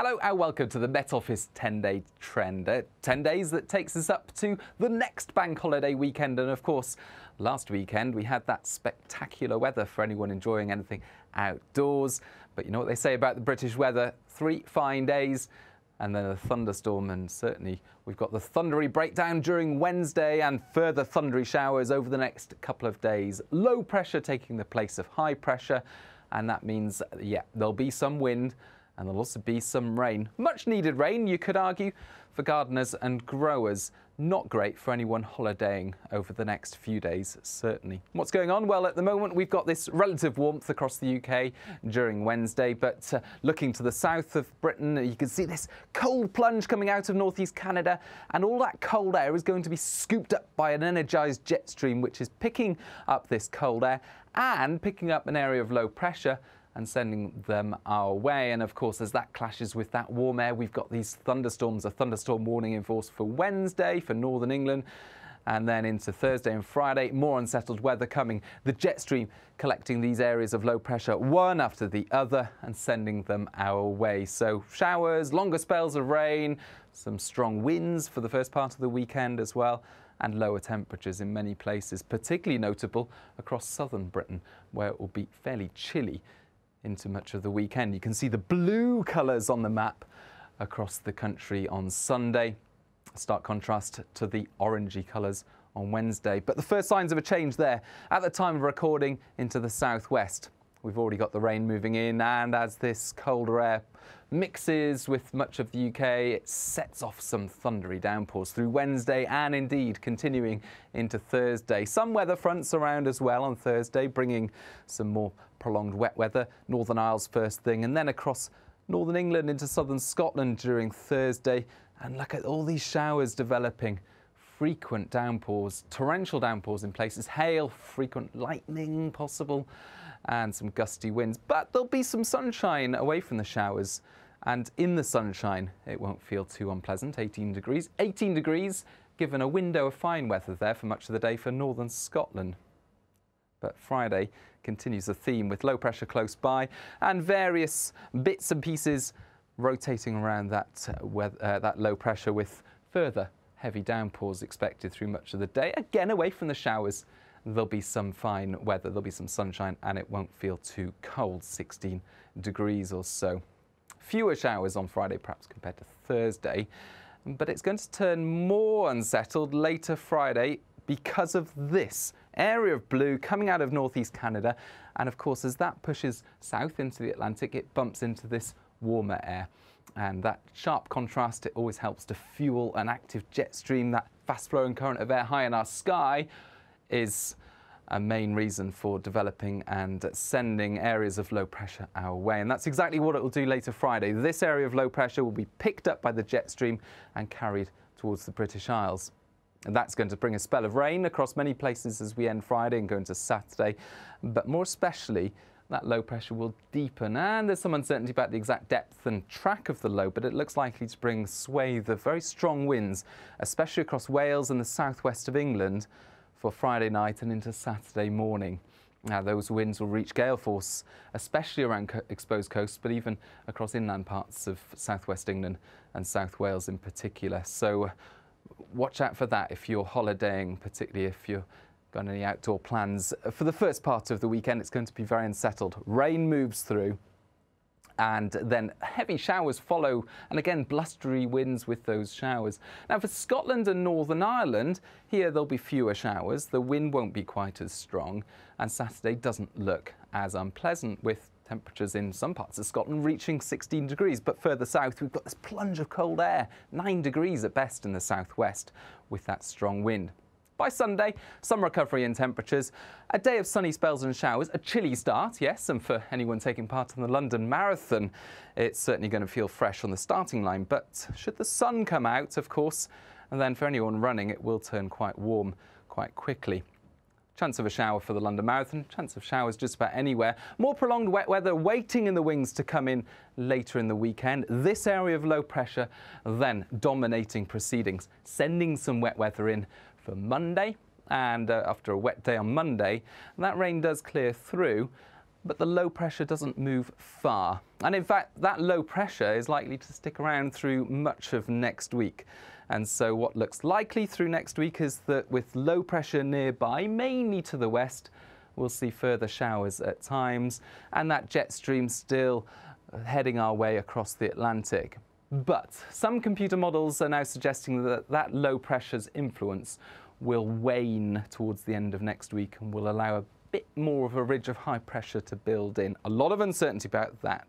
Hello and welcome to the Met Office 10 day trend. Uh, 10 days that takes us up to the next bank holiday weekend. And of course, last weekend we had that spectacular weather for anyone enjoying anything outdoors. But you know what they say about the British weather three fine days and then a thunderstorm. And certainly we've got the thundery breakdown during Wednesday and further thundery showers over the next couple of days. Low pressure taking the place of high pressure. And that means, yeah, there'll be some wind and there'll also be some rain. Much needed rain, you could argue, for gardeners and growers. Not great for anyone holidaying over the next few days, certainly. What's going on? Well, at the moment, we've got this relative warmth across the UK during Wednesday, but uh, looking to the south of Britain, you can see this cold plunge coming out of northeast Canada, and all that cold air is going to be scooped up by an energized jet stream, which is picking up this cold air and picking up an area of low pressure and sending them our way. And of course, as that clashes with that warm air, we've got these thunderstorms, a thunderstorm warning in force for Wednesday for northern England. And then into Thursday and Friday, more unsettled weather coming. The jet stream collecting these areas of low pressure one after the other and sending them our way. So showers, longer spells of rain, some strong winds for the first part of the weekend as well and lower temperatures in many places, particularly notable across southern Britain, where it will be fairly chilly into much of the weekend. You can see the blue colours on the map across the country on Sunday. Stark contrast to the orangey colours on Wednesday. But the first signs of a change there at the time of recording into the southwest. We've already got the rain moving in, and as this colder air mixes with much of the UK, it sets off some thundery downpours through Wednesday and indeed continuing into Thursday. Some weather fronts around as well on Thursday, bringing some more prolonged wet weather. Northern Isles first thing, and then across northern England into southern Scotland during Thursday. And look at all these showers developing frequent downpours, torrential downpours in places, hail, frequent lightning possible and some gusty winds. But there'll be some sunshine away from the showers. And in the sunshine, it won't feel too unpleasant. 18 degrees. 18 degrees, given a window of fine weather there for much of the day for northern Scotland. But Friday continues the theme with low pressure close by and various bits and pieces rotating around that, uh, weather, uh, that low pressure with further heavy downpours expected through much of the day. Again, away from the showers there'll be some fine weather, there'll be some sunshine, and it won't feel too cold, 16 degrees or so. Fewer showers on Friday, perhaps compared to Thursday, but it's going to turn more unsettled later Friday because of this area of blue coming out of northeast Canada. And of course, as that pushes south into the Atlantic, it bumps into this warmer air. And that sharp contrast, it always helps to fuel an active jet stream, that fast flowing current of air high in our sky is a main reason for developing and sending areas of low pressure our way. And that's exactly what it will do later Friday. This area of low pressure will be picked up by the jet stream and carried towards the British Isles. And that's going to bring a spell of rain across many places as we end Friday and go into Saturday, but more especially that low pressure will deepen and there's some uncertainty about the exact depth and track of the low but it looks likely to bring swathe of very strong winds especially across Wales and the southwest of England for Friday night and into Saturday morning. Now, those winds will reach gale force, especially around co exposed coasts, but even across inland parts of southwest England and South Wales in particular. So, uh, watch out for that if you're holidaying, particularly if you're got any outdoor plans. For the first part of the weekend, it's going to be very unsettled. Rain moves through and then heavy showers follow, and again, blustery winds with those showers. Now, for Scotland and Northern Ireland, here there'll be fewer showers. The wind won't be quite as strong, and Saturday doesn't look as unpleasant with temperatures in some parts of Scotland reaching 16 degrees, but further south we've got this plunge of cold air, 9 degrees at best in the southwest with that strong wind. By Sunday, some recovery in temperatures, a day of sunny spells and showers, a chilly start, yes, and for anyone taking part in the London Marathon, it's certainly going to feel fresh on the starting line. But should the sun come out, of course, and then for anyone running, it will turn quite warm quite quickly. Chance of a shower for the London Marathon, chance of showers just about anywhere. More prolonged wet weather waiting in the wings to come in later in the weekend. This area of low pressure then dominating proceedings, sending some wet weather in for Monday and uh, after a wet day on Monday. That rain does clear through, but the low pressure doesn't move far. And in fact, that low pressure is likely to stick around through much of next week. And so what looks likely through next week is that with low pressure nearby, mainly to the west, we'll see further showers at times and that jet stream still uh, heading our way across the Atlantic. But some computer models are now suggesting that that low pressure's influence will wane towards the end of next week and will allow a bit more of a ridge of high pressure to build in. A lot of uncertainty about that.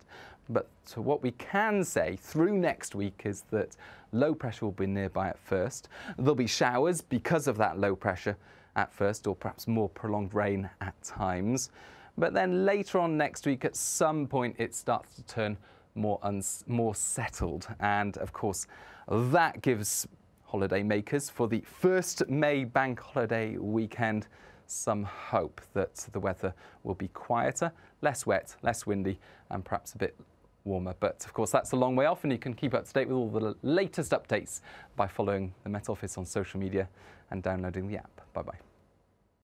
But what we can say through next week is that low pressure will be nearby at first. There'll be showers because of that low pressure at first, or perhaps more prolonged rain at times. But then later on next week, at some point, it starts to turn more, more settled. And of course, that gives holiday makers for the first May bank holiday weekend some hope that the weather will be quieter, less wet, less windy, and perhaps a bit warmer. But of course, that's a long way off, and you can keep up to date with all the latest updates by following the Met Office on social media and downloading the app. Bye bye.